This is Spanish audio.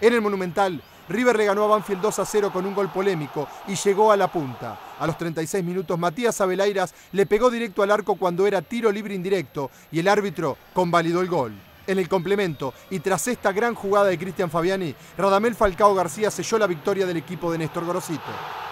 En el Monumental, River le ganó a Banfield 2 a 0 con un gol polémico y llegó a la punta. A los 36 minutos, Matías Abelairas le pegó directo al arco cuando era tiro libre indirecto y el árbitro convalidó el gol. En el complemento y tras esta gran jugada de Cristian Fabiani, Radamel Falcao García selló la victoria del equipo de Néstor Gorosito.